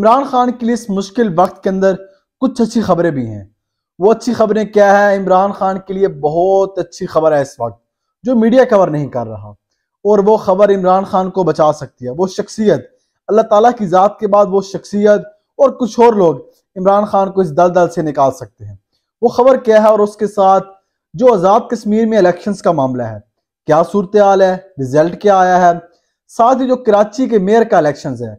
इमरान खान के लिए इस मुश्किल वक्त के अंदर कुछ अच्छी खबरें भी हैं वो अच्छी खबरें क्या है इमरान खान के लिए बहुत अच्छी खबर है इस वक्त जो मीडिया कवर नहीं कर रहा और वो खबर इमरान खान को बचा सकती है वो शख्सियत अल्लाह ताला की ज़ात के बाद वो शख्सियत और कुछ और लोग इमरान खान को इस दल दल से निकाल सकते हैं वो खबर क्या है और उसके साथ जो आज़ाद कश्मीर में इलेक्शन का मामला है क्या सूरत हाल है रिजल्ट क्या आया है साथ ही जो कराची के मेयर का इलेक्शन है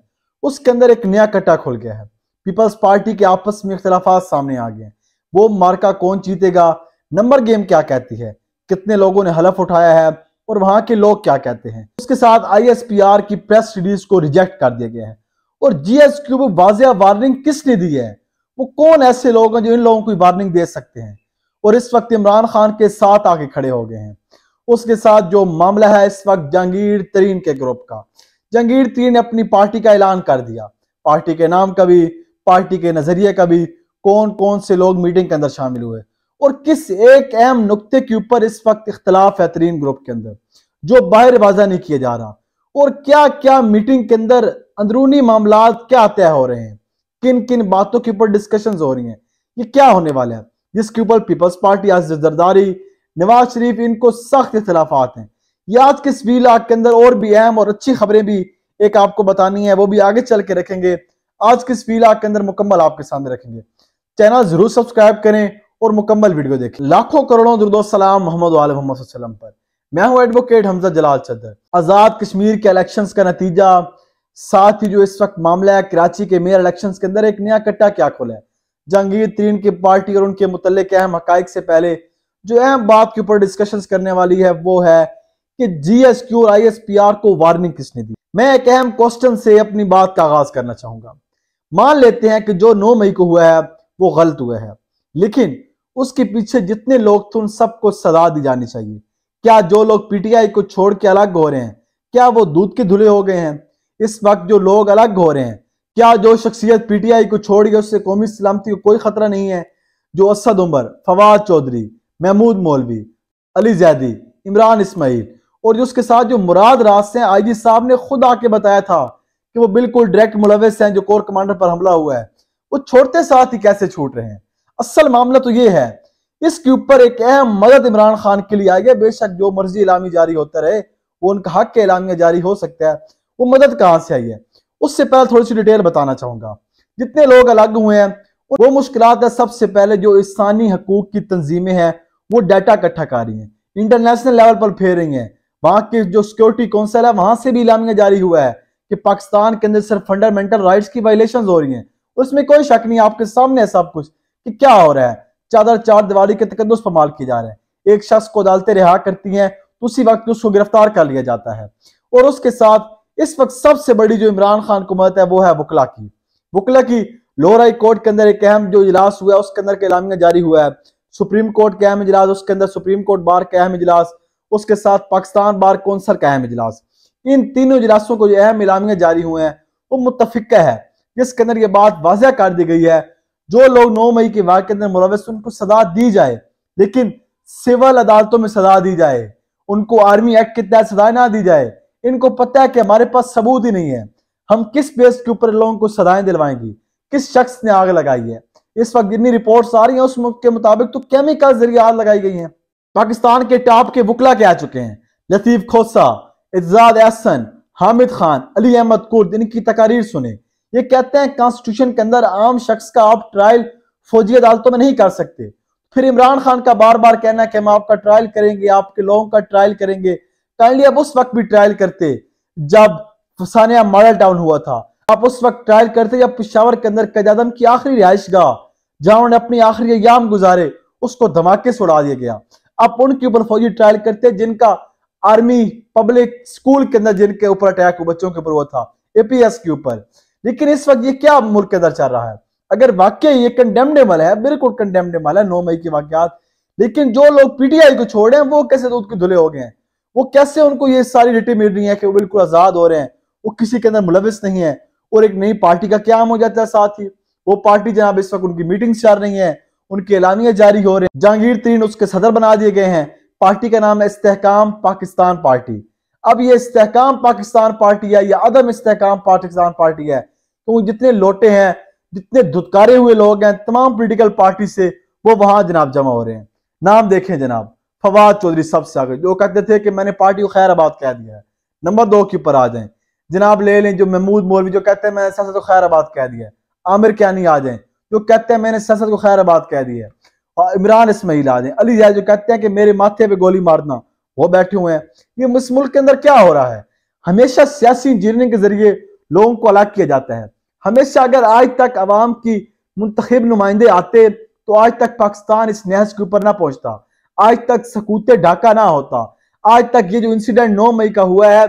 उसके अंदर एक नया कट्टा खुल गया है पीपल्स पार्टी के आपस में इख्तलाफा सामने आ गए हैं वो मार्का कौन जीतेगा नंबर गेम क्या कहती है कितने लोगों ने हलफ उठाया है और वहां के लोग क्या कहते हैं उसके साथ आईएसपीआर की प्रेस रिलीज को रिजेक्ट कर दिया गया है और जीएसक्यू को वाजिया वार्निंग किसने दी है वो कौन ऐसे लोग हैं जो इन लोगों को वार्निंग दे सकते हैं और इस वक्त इमरान खान के साथ आके खड़े हो गए हैं उसके साथ जो मामला है इस वक्त जहांगीर तरीन के ग्रुप का जंगीर तीर ने अपनी पार्टी का ऐलान कर दिया पार्टी के नाम का भी पार्टी के नजरिए का भी कौन कौन से लोग मीटिंग के अंदर शामिल हुए और किस एक अहम नुकते के ऊपर इस वक्त इख्तलाफ है तरीन ग्रुप के अंदर जो बाहर वाजा नहीं किया जा रहा और क्या क्या मीटिंग के अंदर अंदरूनी मामला क्या तय हो रहे हैं किन किन बातों के ऊपर डिस्कशन हो रही हैं ये क्या होने वाला है जिसके ऊपर पीपल्स पार्टी आज जरदारी नवाज शरीफ इनको सख्त इख्तलाफात हैं या आज के इस वी के अंदर और भी अहम और अच्छी खबरें भी एक आपको बतानी है वो भी आगे चल के रखेंगे आज के इस वी के अंदर मुकम्मल आपके सामने रखेंगे चैनल जरूर सब्सक्राइब करें और मुकम्मल वीडियो देखें लाखों करोड़ों दुर्दोसलाम मोहम्मद वाल मोहम्मद पर मैं हूं एडवोकेट हमजा जलाल चदर आजाद कश्मीर के इलेक्शन का नतीजा साथ ही जो इस वक्त मामला है कराची के मेयर इलेक्शन के अंदर एक नया कट्टा क्या खोला है जहांगीर तरीन की पार्टी और उनके मुतल अहम हक से पहले जो अहम बात के ऊपर डिस्कशन करने वाली है वो है कि आईएसपीआर को वार्निंग किसने दी मैं एक अहम क्वेश्चन से अपनी बात का आगाज करना चाहूंगा मान लेते हैं कि जो 9 मई को हुआ है वो गलत हुआ है लेकिन उसके पीछे जितने लोग थे उन सबको सजा दी जानी चाहिए क्या जो लोग पीटीआई को छोड़ के अलग हो रहे हैं क्या वो दूध के धुले हो गए हैं इस वक्त जो लोग अलग हो रहे हैं क्या जो शख्सियत पीटीआई को छोड़ गया उससे कौमी सलामती को कोई खतरा नहीं है जो असद उमर फवाद चौधरी महमूद मौलवी अली जैदी इमरान इसमाइल और जो उसके साथ जो मुराद रास्ते हैं आई जी साहब ने खुद आके बताया था कि वो बिल्कुल डायरेक्ट मुलविस हैं जो कोर कमांडर पर हमला हुआ है वो छोड़ते साथ ही कैसे छूट रहे हैं असल मामला तो ये है इसके ऊपर एक अहम मदद इमरान खान के लिए आई है बेशक जो मर्जी इलामी जारी होता रहे वो उनका हक के इलामिया जारी हो सकता है वो मदद कहाँ से आई है उससे पहले थोड़ी सी डिटेल बताना चाहूंगा जितने लोग अलग हुए हैं वो मुश्किल है सबसे पहले जो इंसानी हकूक की तंजीमें हैं वो डाटा इकट्ठा कर रही हैं इंटरनेशनल लेवल पर फेर रही हैं वहां की जो सिक्योरिटी काउंसिल है वहां से भी इलामिया जारी हुआ है कि पाकिस्तान के अंदर सिर्फ फंडामेंटल राइट्स की वायलेशन हो रही है उसमें कोई शक नहीं आपके सामने है सब कुछ कि क्या हो रहा है चादर चार दिवाली के तकदस पमाल किए जा रहे हैं एक शख्स को अदालतें रिहा करती हैं तो उसी वक्त उसको गिरफ्तार कर लिया जाता है और उसके साथ इस वक्त सबसे बड़ी जो इमरान खान को मत है वो है वकला की वकला की लोअर हाई कोर्ट के अंदर एक अहम जो इजलास हुआ है उसके अंदर के इलामिया जारी हुआ है सुप्रीम कोर्ट के अहम इजलास उसके अंदर सुप्रीम कोर्ट बार के अहम इजलास उसके साथ पाकिस्तान बार कौंसल का अहम इजलास इन तीनों इजलासों को जो अहम इलामियाँ जारी हुए हैं वो मुतफिक है जिसके अंदर ये बात वाजह कर दी गई है जो लोग नौ मई के वाक़ के अंदर मुलवस उनको सजा दी जाए लेकिन सिविल अदालतों में सजा दी जाए उनको आर्मी एक्ट के तहत सजा ना दी जाए इनको पता है कि हमारे पास सबूत ही नहीं है हम किस बेस के ऊपर लोगों को सजाएं दिलवाएंगी किस शख्स ने आग लगाई है इस वक्त जितनी रिपोर्ट्स आ रही हैं उस के मुताबिक तो केमिकल जरिए आग लगाई गई हैं पाकिस्तान के टॉप के वकला के आ चुके हैं लतीफ खोसा इजाद एहसन हामिद खान अली अहमद कुर्द इनकी तकारीर सुने ये कहते हैं कॉन्स्टिट्यूशन के अंदर आम शख्स का आप ट्रायल फौजी अदालतों में नहीं कर सकते फिर इमरान खान का बार बार कहना कि हम आपका ट्रायल करेंगे आपके लोगों का ट्रायल करेंगे काइंडली अब उस वक्त भी ट्रायल करते जब फसानिया मॉडल टाउन हुआ था आप उस वक्त ट्रायल करते जब पिशावर के अंदर कैदम की आखिरी रिहाइश गाह जहां उन्होंने अपनी आखिरी याम गुजारे उसको धमाके से उड़ा दिया गया आप उनके ऊपर फौजी ट्रायल करते जिनका आर्मी पब्लिक स्कूल के अंदर जिनके ऊपर अटैक बच्चों के ऊपर हुआ था एपीएस के ऊपर लेकिन इस वक्त ये क्या मुल्क के अंदर चल रहा है अगर वाकई ये कंडेमडेबल है बिल्कुल कंडेमडेबल है नौ मई के वाकत लेकिन जो लोग पीटीआई को छोड़ रहे हैं वो कैसे दूध के धुले हो गए हैं वो कैसे उनको ये सारी रिटी मिल रही है कि वो बिल्कुल आजाद हो रहे हैं वो किसी के अंदर मुलविस नहीं है और एक नई पार्टी का क्या हो जाता है साथ ही वो पार्टी जनाब इस वक्त उनकी मीटिंग चल रही है उनके ऐलानिया जारी हो रहे हैं जहांगीर तरीन उसके सदर बना दिए गए हैं पार्टी का नाम है इस्तेकाम पाकिस्तान पार्टी अब ये इस्तेकाम पाकिस्तान पार्टी है या अदम इस्तेकाम पाकिस्तान पार्टी है तो जितने लोटे हैं जितने धुतकारे हुए लोग हैं तमाम पोलिटिकल पार्टी से वो वहां जनाब जमा हो रहे हैं नाम देखें जनाब फवाद चौधरी सबसे आगे जो कहते थे कि मैंने पार्टी को खैराबाद कह दिया है नंबर दो के ऊपर आ जाए जनाब ले लें जो महमूद मोरवी जो कहते हैं मैंने सबसे तो खैराबाद कह दिया है आमिर क्या नहीं आ जाए जो कहते हैं मैंने ससद को खैर आबाद कह दी है और इमरान इसमाइल आ जाए अली जैद जो कहते हैं कि मेरे माथे पे गोली मारना वो बैठे हुए हैं ये इस मुल्क के अंदर क्या हो रहा है हमेशा सियासी इंजीनियरिंग के जरिए लोगों को अलग किया जाता है हमेशा अगर आज तक आवाम की मुंतब नुमाइंदे आते तो आज तक पाकिस्तान इस नहज के ऊपर ना पहुंचता आज तक सकूत ढाका ना होता आज तक ये जो इंसिडेंट नौ मई का हुआ है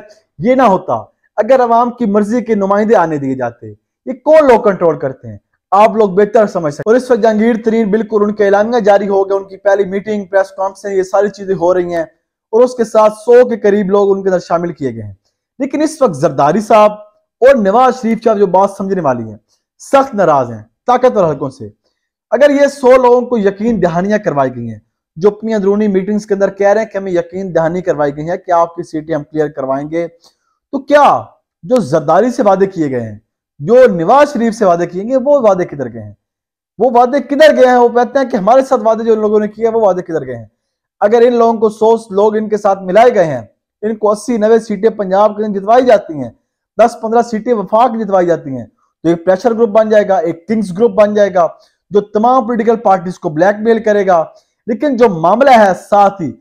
ये ना होता अगर आवाम की मर्जी के नुमाइंदे आने दिए जाते ये कौन लोग कंट्रोल करते हैं आप लोग बेहतर समझ सकते और इस वक्त जहांगीर तरीन बिल्कुल उनके एलानिया जारी हो गए उनकी पहली मीटिंग प्रेस कॉन्फ्रेंस ये सारी चीजें हो रही हैं और उसके साथ सौ के करीब लोग उनके अंदर शामिल किए गए हैं लेकिन इस वक्त जरदारी साहब और नवाज शरीफ साहब जो बात समझने वाली है सख्त नाराज हैं ताकतवर हल्कों से अगर ये सौ लोगों को यकीन दहानियां करवाई गई हैं जो अपनी अंदरूनी मीटिंग्स के अंदर कह रहे हैं कि हमें यकीन दहानी करवाई गई है कि आपकी सीटें हम क्लियर करवाएंगे तो क्या जो जरदारी से वादे किए गए हैं जो नवाज शरीफ से वादे किएंगे वो वादे किधर गए हैं वो वादे किधर गए हैं वो कहते हैं कि हमारे साथ वादे जो लोगों ने किए वो वादे किधर गए हैं अगर इन लोगों को सौ लोग इनके साथ मिलाए गए हैं इनको अस्सी नब्बे सीटें पंजाब के जितवाई जाती हैं दस पंद्रह सीटें वफाक जितवाई जाती हैं तो एक प्रेशर ग्रुप बन जाएगा एक किंग्स ग्रुप बन जाएगा जो तमाम पोलिटिकल पार्टीज को ब्लैकमेल करेगा लेकिन जो मामला है साथ ही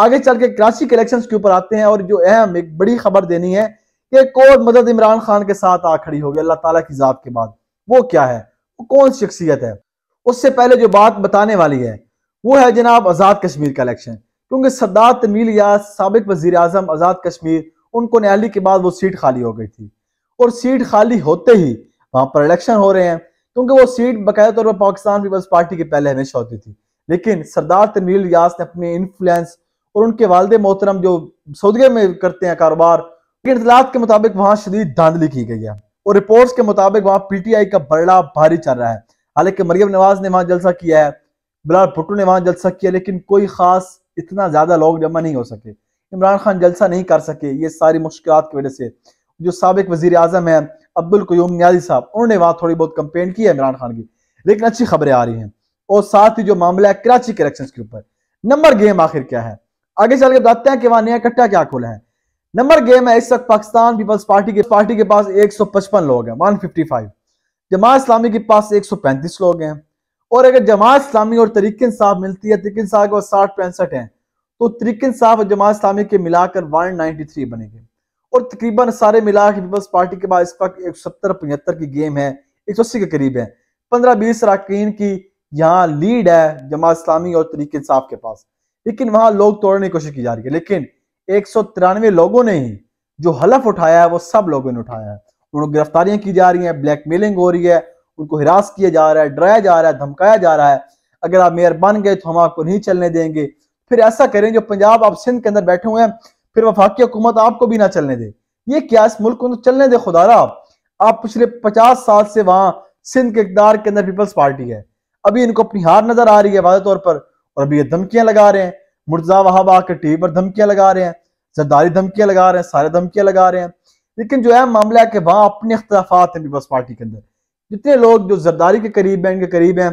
आगे चल के कराची के इलेक्शन के ऊपर आते हैं और जो अहम एक बड़ी खबर देनी है कि कौन मदद इमरान खान के साथ आ खड़ी होगी अल्लाह ताला की ज़ात के बाद वो क्या है वो कौन शख्सियत है उससे पहले जो बात बताने वाली है वो है जनाब आज़ाद कश्मीर का इलेक्शन क्योंकि सद्दात तमील या सबक वजी आज़ाद कश्मीर उनको न्यायालय के बाद वो सीट खाली हो गई थी और सीट खाली होते ही वहां पर इलेक्शन हो रहे हैं क्योंकि वो सीट बकाया तौर पर पाकिस्तान पीपल्स पार्टी के पहले हमेशा होती थी लेकिन सरदार तनवीर रियाज ने अपने इन्फ्लुएंस और उनके वालदे मोहतरम जो सऊदगे में करते हैं कारोबार इतलात के मुताबिक वहां शदीद धांधली की गई है और रिपोर्ट्स के मुताबिक वहां पीटीआई का बड़ा भारी चल रहा है हालांकि मरियम नवाज ने वहां जलसा किया है बिलाल भुट्टो ने वहां जलसा किया लेकिन कोई खास इतना ज्यादा लोग जमा नहीं हो सके इमरान खान जलसा नहीं कर सके ये सारी मुश्किल की वजह से जो सबक वजीर आजम है अब्दुल क्यूम न्याजी साहब उन्होंने वहां थोड़ी बहुत कंप्लेन की है इमरान खान की लेकिन अच्छी खबरें आ रही हैं और साथ ही जो मामला है कराची के इलेक्शन के ऊपर नंबर गेम आखिर क्या है आगे चल के बताते हैं कि वहां नया कट्टा क्या खोला है नंबर गेम है इस वक्त पाकिस्तान पीपल्स पार्टी के पार्टी के पास 155 लोग हैं 155 जमात इस्लामी के पास 135 लोग हैं और अगर जमात इस्लामी और तरीक इंसाफ मिलती है तरीक इंसाफ के साठ पैंसठ हैं तो तरीक इंसाफ और जमात इस्लामी के मिलाकर 193 बनेंगे और तकरीबन सारे मिला के पीपल्स पार्टी के पास इस वक्त एक सत्तर पचहत्तर की गेम है एक सौ अस्सी के करीब है पंद्रह बीस अरकान की यहाँ लीड है जमात इस्लामी और तरीक इंसाफ के पास लेकिन वहां लोग तोड़ने की कोशिश की जा रही है लेकिन एक सौ तिरानवे लोगों ने ही जो हलफ उठाया है वो सब लोगों ने उठाया है उनको गिरफ्तारियां की जा रही हैं ब्लैकमेलिंग हो रही है उनको हिरास किया जा रहा है डराया जा रहा है धमकाया जा रहा है अगर आप मेयर बन गए तो हम आपको नहीं चलने देंगे फिर ऐसा करें जो पंजाब आप सिंध के अंदर बैठे हुए हैं फिर वफाकी हुकूमत आपको भी ना चलने दे ये क्या इस मुल्क को चलने दे खुदारा रहा आप पिछले पचास साल से वहां सिंध के इकदार के अंदर पीपल्स पार्टी है अभी इनको अपनी हार नजर आ रही है वादे तौर पर और अभी ये धमकियां लगा रहे हैं मुर्जा वहाब आकर टीवी पर धमकियां लगा रहे हैं जरदारी धमकियां लगा रहे हैं सारे धमकियां लगा रहे हैं लेकिन जो है मामला है कि वहां अपने अख्तलाफात हैं पीपल्स पार्टी के अंदर जितने लोग जो जरदारी के करीब हैं इनके करीब हैं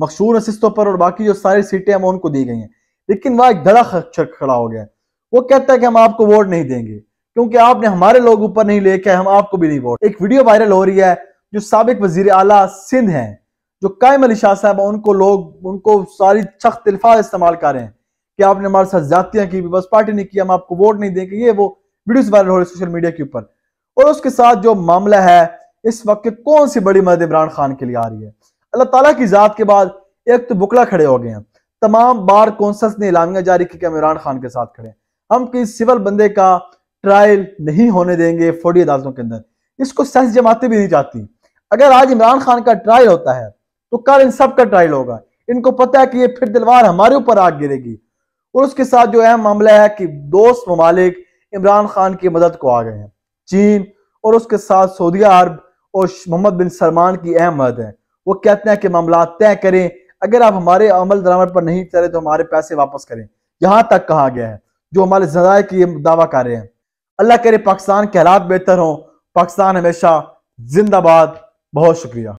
मखसूर नशिस्तों पर और बाकी जो सारी सीटें हैं वो उनको दी गई हैं लेकिन वहाँ एक धड़ा खड़ा हो गया वो कहता है कि हम आपको वोट नहीं देंगे क्योंकि आपने हमारे लोग ऊपर नहीं लेके हम आपको भी नहीं वोट एक वीडियो वायरल हो रही है जो सबक वजीर आला सिंध हैं जो कायम अली शाह साहब उनको लोग उनको सारी सख्त अल्फाज इस्तेमाल कर रहे हैं कि आपने हमारे साथ जातियां की बस पार्टी नहीं की हम आपको वोट नहीं देंगे ये वो वीडियोस वायरल हो रहे सोशल मीडिया के ऊपर और उसके साथ जो मामला है इस वक्त कौन सी बड़ी मदद इमरान खान के लिए आ रही है अल्लाह ताला की जात के बाद एक तो बुकला खड़े हो गए हैं तमाम बार कौंसल्स ने एलानियां जारी की कि हम इमरान खान के साथ खड़े हैं हम किसी सिविल बंदे का ट्रायल नहीं होने देंगे फौजी अदालतों के अंदर इसको सहस जमाते भी नहीं चाहती अगर आज इमरान खान का ट्रायल होता है तो कल इन सब का ट्रायल होगा इनको पता है कि ये फिर दिलवार हमारे ऊपर आग गिरेगी और उसके साथ जो अहम मामला है कि दोस्त ममालिक इमरान खान की मदद को आ गए हैं चीन और उसके साथ सऊदी अरब और मोहम्मद बिन सलमान की अहम मदद है वो कहते हैं कि मामला तय करें अगर आप हमारे अमल दरामद पर नहीं चले तो हमारे पैसे वापस करें यहाँ तक कहा गया है जो हमारे जराए की दावा कर रहे हैं अल्लाह करे पाकिस्तान के हालात बेहतर हों पाकिस्तान हमेशा जिंदाबाद बहुत शुक्रिया